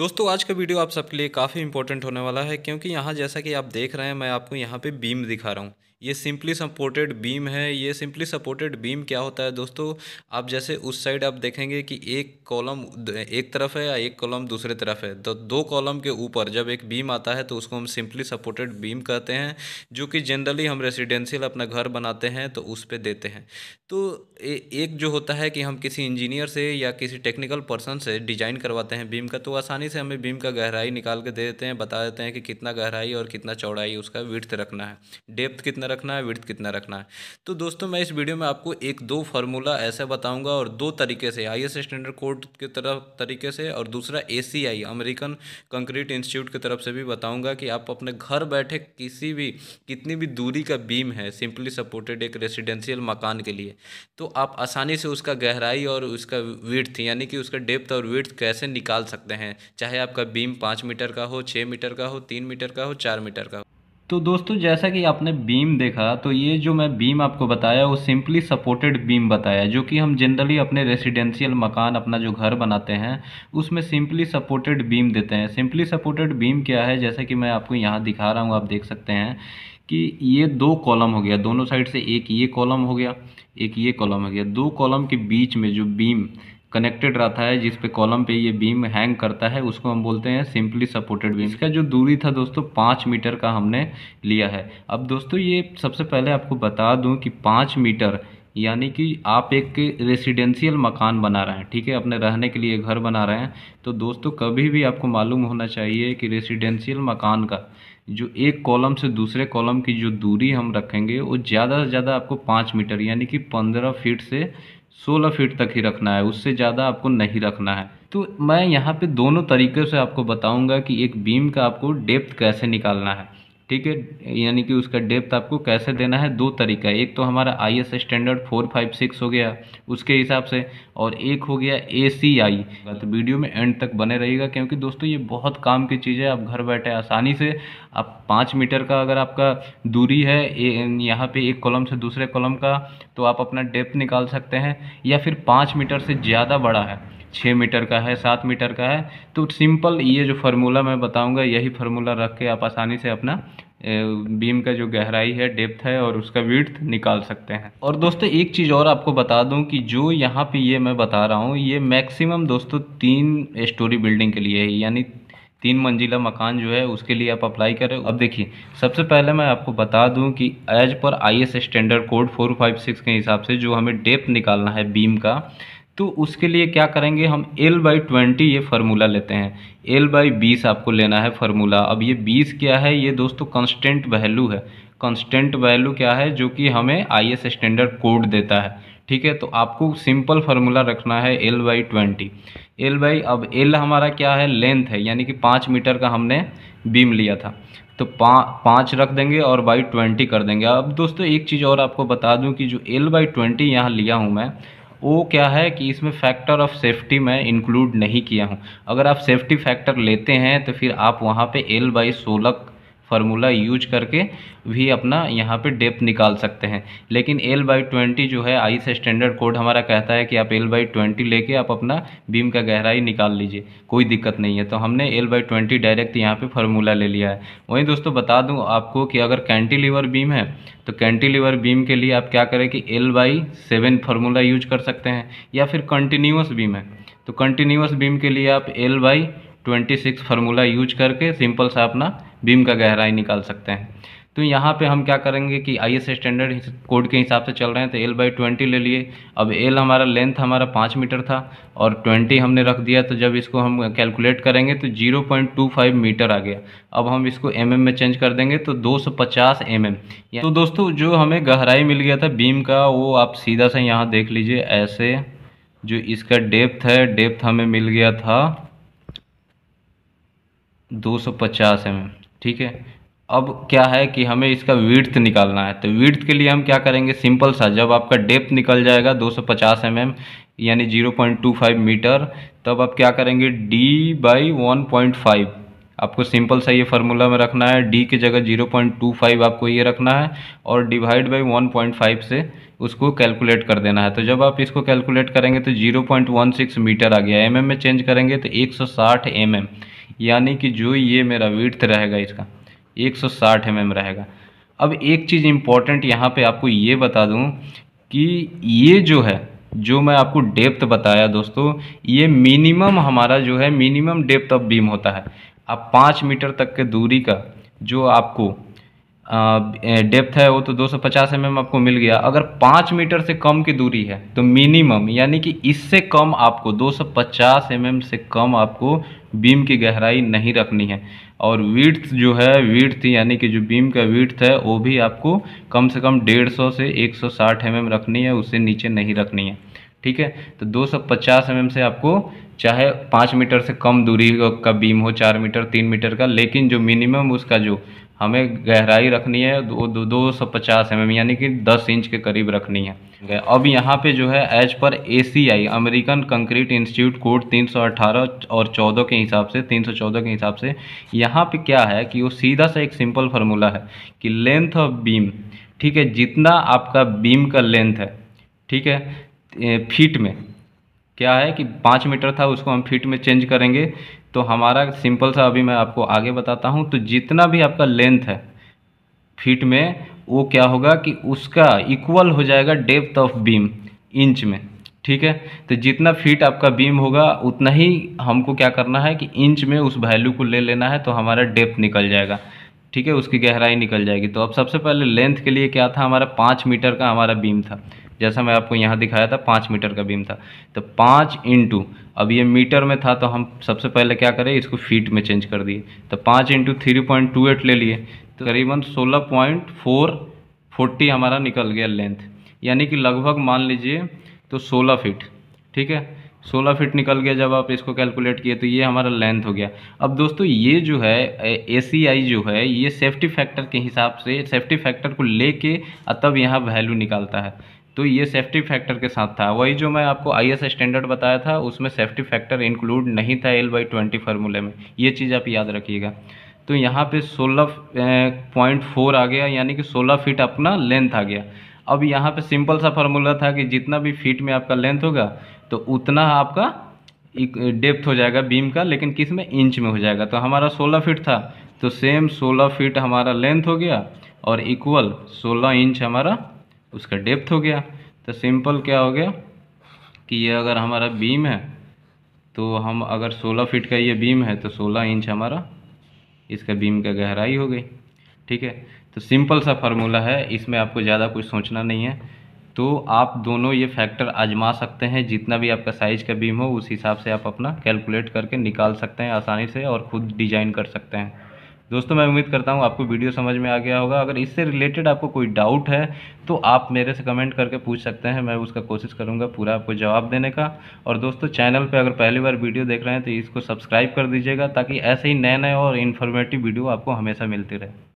दोस्तों आज का वीडियो आप सबके लिए काफ़ी इंपॉर्टेंट होने वाला है क्योंकि यहाँ जैसा कि आप देख रहे हैं मैं आपको यहाँ पे बीम दिखा रहा हूँ ये सिंपली सपोर्टेड बीम है ये सिंपली सपोर्टेड बीम क्या होता है दोस्तों आप जैसे उस साइड आप देखेंगे कि एक कॉलम एक तरफ है या एक कॉलम दूसरे तरफ है तो दो कॉलम के ऊपर जब एक बीम आता है तो उसको हम सिंपली सपोर्टेड बीम कहते हैं जो कि जनरली हम रेसिडेंशियल अपना घर बनाते हैं तो उस पर देते हैं तो ए, एक जो होता है कि हम किसी इंजीनियर से या किसी टेक्निकल पर्सन से डिजाइन करवाते हैं बीम का तो आसानी से हमें बीम का गहराई निकाल के दे देते हैं बता देते हैं कि कितना गहराई और कितना चौड़ाई उसका विर्थ रखना है डेप्थ कितना रखना है विर्थ कितना रखना है तो दोस्तों मैं इस वीडियो में आपको एक दो फार्मूला ऐसा बताऊंगा और दो तरीके से आई स्टैंडर्ड कोड की तरफ तरीके से और दूसरा ए अमेरिकन कंक्रीट इंस्टीट्यूट की तरफ से भी बताऊँगा कि आप अपने घर बैठे किसी भी कितनी भी दूरी का बीम है सिंपली सपोर्टेड एक रेसिडेंशियल मकान के लिए तो आप आसानी से उसका गहराई और उसका विर्थ यानी कि उसका डेप्थ और विर्थ कैसे निकाल सकते हैं चाहे आपका बीम पाँच मीटर का हो छः मीटर का हो तीन मीटर का हो चार मीटर का हो तो दोस्तों जैसा कि आपने बीम देखा तो ये जो मैं बीम आपको बताया वो सिंपली सपोर्टेड बीम बताया जो कि हम जनरली अपने रेसिडेंशियल मकान अपना जो घर बनाते हैं उसमें सिंपली सपोर्टेड बीम देते हैं सिंपली सपोर्टेड बीम क्या है जैसा कि मैं आपको यहाँ दिखा रहा हूँ आप देख सकते हैं कि ये दो कॉलम हो गया दोनों साइड से एक ये कॉलम हो गया एक ये कॉलम हो गया दो कॉलम के बीच में जो बीम कनेक्टेड रहता है जिस पे कॉलम पे ये बीम हैंग करता है उसको हम बोलते हैं सिंपली सपोर्टेड बीम इसका जो दूरी था दोस्तों पाँच मीटर का हमने लिया है अब दोस्तों ये सबसे पहले आपको बता दूं कि पाँच मीटर यानी कि आप एक रेसिडेंशियल मकान बना रहे हैं ठीक है अपने रहने के लिए घर बना रहे हैं तो दोस्तों कभी भी आपको मालूम होना चाहिए कि रेसिडेंशियल मकान का जो एक कॉलम से दूसरे कॉलम की जो दूरी हम रखेंगे वो ज़्यादा से ज़्यादा आपको पाँच मीटर यानी कि पंद्रह फीट से सोलह फीट तक ही रखना है उससे ज़्यादा आपको नहीं रखना है तो मैं यहाँ पे दोनों तरीके से आपको बताऊँगा कि एक बीम का आपको डेप्थ कैसे निकालना है ठीक है यानी कि उसका डेप्थ आपको कैसे देना है दो तरीका एक तो हमारा I S standard four five six हो गया उसके हिसाब से और एक हो गया ए सी आई तो वीडियो में एंड तक बने रहिएगा क्योंकि दोस्तों ये बहुत काम की चीज़ है आप घर बैठे आसानी से आप पाँच मीटर का अगर आपका दूरी है यहाँ पे एक कॉलम से दूसरे कॉलम का तो आप अपना डेप्थ निकाल सकते हैं या फिर पाँच मीटर से ज़्यादा बड़ा है छः मीटर का है सात मीटर का है तो सिंपल ये जो फार्मूला मैं बताऊंगा यही फार्मूला रख के आप आसानी से अपना बीम का जो गहराई है डेप्थ है और उसका विड्थ निकाल सकते हैं और दोस्तों एक चीज़ और आपको बता दूं कि जो यहाँ पे ये मैं बता रहा हूँ ये मैक्सिमम दोस्तों तीन स्टोरी बिल्डिंग के लिए है यानी तीन मंजिला मकान जो है उसके लिए आप अप्लाई करें अब देखिए सबसे पहले मैं आपको बता दूं कि एज पर आई एस स्टैंडर्ड कोड 456 के हिसाब से जो हमें डेप्थ निकालना है बीम का तो उसके लिए क्या करेंगे हम एल बाई ट्वेंटी ये फार्मूला लेते हैं एल बाई बीस आपको लेना है फार्मूला अब ये बीस क्या है ये दोस्तों कंस्टेंट वैल्यू है कंस्टेंट वैल्यू क्या है जो कि हमें आई एस स्टैंडर्ड कोड देता है ठीक है तो आपको सिंपल फार्मूला रखना है L by twenty L by अब एल हमारा क्या है लेंथ है यानी कि पाँच मीटर का हमने बीम लिया था तो पा पाँच रख देंगे और बाई ट्वेंटी कर देंगे अब दोस्तों एक चीज़ और आपको बता दूं कि जो एल बाई ट्वेंटी यहाँ लिया हूँ मैं वो क्या है कि इसमें फैक्टर ऑफ सेफ्टी मैं इंक्लूड नहीं किया हूँ अगर आप सेफ्टी फैक्टर लेते हैं तो फिर आप वहाँ पे एल बाई सोलह फार्मूला यूज करके भी अपना यहाँ पे डेप निकाल सकते हैं लेकिन एल बाई ट्वेंटी जो है आई से स्टैंडर्ड कोड हमारा कहता है कि आप एल बाई ट्वेंटी लेके आप अपना बीम का गहराई निकाल लीजिए कोई दिक्कत नहीं है तो हमने एल बाई ट्वेंटी डायरेक्ट यहाँ पे फार्मूला ले लिया है वहीं दोस्तों बता दूँ आपको कि अगर कैंटीलीवर बीम है तो कैंटीलीवर बीम के लिए आप क्या करें कि L by seven formula use कर सकते हैं या फिर कंटिन्यूस बीम है तो कंटिन्यूस बीम के लिए आप L by twenty six formula use करके सिंपल सा अपना बीम का गहराई निकाल सकते हैं तो यहाँ पे हम क्या करेंगे कि आई एस स्टैंडर्ड कोड के हिसाब से चल रहे हैं तो एल बाई ट्वेंटी ले लिए अब एल हमारा लेंथ हमारा पाँच मीटर था और ट्वेंटी हमने रख दिया तो जब इसको हम कैलकुलेट करेंगे तो zero point two five metre आ गया अब हम इसको एम एम में चेंज कर देंगे तो दो सौ पचास एम एम तो दोस्तों जो हमें गहराई मिल गया था बीम का वो आप सीधा से यहाँ देख लीजिए ऐसे जो इसका डेप्थ है डेप्थ हमें मिल गया था दो सौ पचास एम एम ठीक है अब क्या है कि हमें इसका विड्थ निकालना है तो विड्थ के लिए हम क्या करेंगे सिंपल सा जब आपका डेप्थ निकल जाएगा 250 सौ mm, यानी 0.25 मीटर तब आप क्या करेंगे d बाई वन आपको सिंपल सा ये फार्मूला में रखना है d की जगह 0.25 आपको ये रखना है और डिवाइड बाई 1.5 से उसको कैलकुलेट कर देना है तो जब आप इसको कैलकुलेट करेंगे तो 0.16 मीटर आ गया एम mm में चेंज करेंगे तो 160 सौ mm. यानी कि जो ये मेरा विर्थ रहेगा इसका 160 सौ mm रहेगा अब एक चीज़ इम्पॉर्टेंट यहाँ पे आपको ये बता दूँ कि ये जो है जो मैं आपको डेप्थ बताया दोस्तों ये मिनिमम हमारा जो है मिनिमम डेप्थ ऑफ बीम होता है आप पाँच मीटर तक के दूरी का जो आपको डेप्थ है वो तो 250 एम mm आपको मिल गया अगर पाँच मीटर से कम की दूरी है तो मिनिमम यानी कि इससे कम आपको 250 एम mm से कम आपको बीम की गहराई नहीं रखनी है और वीड्थ जो है वीड्थ यानी कि जो बीम का वीड्थ है वो भी आपको कम से कम 150 से 160 सौ mm रखनी है उससे नीचे नहीं रखनी है ठीक है तो 250 सौ mm से आपको चाहे पाँच मीटर से कम दूरी का बीम हो चार मीटर तीन मीटर का लेकिन जो मिनिमम उसका जो हमें गहराई रखनी है वो दो दो सौ पचास एम mm, एम यानी कि दस इंच के करीब रखनी है अब यहाँ पे जो है एज पर A C I American Concrete Institute code तीन सौ अट्ठारह और चौदह के हिसाब से तीन सौ चौदह के हिसाब से यहाँ पे क्या है कि वो सीधा सा एक सिंपल फार्मूला है कि लेंथ ऑफ बीम ठीक है जितना आपका बीम का लेंथ है ठीक है फीट में क्या है कि पाँच मीटर था उसको हम फीट में चेंज करेंगे तो हमारा सिंपल सा अभी मैं आपको आगे बताता हूँ तो जितना भी आपका लेंथ है फीट में वो क्या होगा कि उसका इक्वल हो जाएगा डेप्थ ऑफ बीम इंच में ठीक है तो जितना फीट आपका बीम होगा उतना ही हमको क्या करना है कि इंच में उस वैल्यू को ले लेना है तो हमारा डेप्थ निकल जाएगा ठीक है उसकी गहराई निकल जाएगी तो अब सबसे पहले लेंथ के लिए क्या था हमारा पाँच मीटर का हमारा बीम था जैसा मैं आपको यहाँ दिखाया था पाँच मीटर का बीम था तो पाँच इंटू अब ये मीटर में था तो हम सबसे पहले क्या करें इसको फीट में चेंज कर दिए तो पाँच into three point two eight ले लिए तो करीबन सोलह पॉइंट फोर फोर्टी हमारा निकल गया लेंथ यानी कि लगभग मान लीजिए तो सोलह फीट ठीक है सोलह फीट निकल गया जब आप इसको कैलकुलेट किए तो ये हमारा लेंथ हो गया अब दोस्तों ये जो है ए सी आई जो है ये सेफ्टी फैक्टर के हिसाब से सेफ्टी फैक्टर को लेके तब यहाँ वैल्यू निकालता है तो ये सेफ्टी फैक्टर के साथ था वही जो मैं आपको आई एस स्टैंडर्ड बताया था उसमें सेफ्टी फैक्टर इंक्लूड नहीं था एल बाई ट्वेंटी फार्मूले में ये चीज़ आप याद रखिएगा तो यहाँ पे सोलह पॉइंट फोर आ गया यानी कि 16 फीट अपना लेंथ आ गया अब यहाँ पे सिंपल सा फार्मूला था कि जितना भी फीट में आपका लेंथ होगा तो उतना आपका डेप्थ हो जाएगा बीम का लेकिन किस में इंच में हो जाएगा तो हमारा सोलह फीट था तो सेम सोलह फीट हमारा लेंथ हो गया और इक्वल सोलह इंच हमारा उसका डेप्थ हो गया तो सिंपल क्या हो गया कि ये अगर हमारा बीम है तो हम अगर 16 फीट का ये बीम है तो 16 इंच हमारा इसका बीम का गहराई हो गई ठीक है तो सिंपल सा फार्मूला है इसमें आपको ज़्यादा कुछ सोचना नहीं है तो आप दोनों ये फैक्टर आजमा सकते हैं जितना भी आपका साइज़ का बीम हो उस हिसाब से आप अपना कैलकुलेट करके निकाल सकते हैं आसानी से और ख़ुद डिजाइन कर सकते हैं दोस्तों मैं उम्मीद करता हूँ आपको वीडियो समझ में आ गया होगा अगर इससे रिलेटेड आपको कोई डाउट है तो आप मेरे से कमेंट करके पूछ सकते हैं मैं उसका कोशिश करूँगा पूरा आपको जवाब देने का और दोस्तों चैनल पर अगर पहली बार वीडियो देख रहे हैं तो इसको सब्सक्राइब कर दीजिएगा ताकि ऐसे ही नए नए और इन्फॉर्मेटिव वीडियो आपको हमेशा मिलती रहे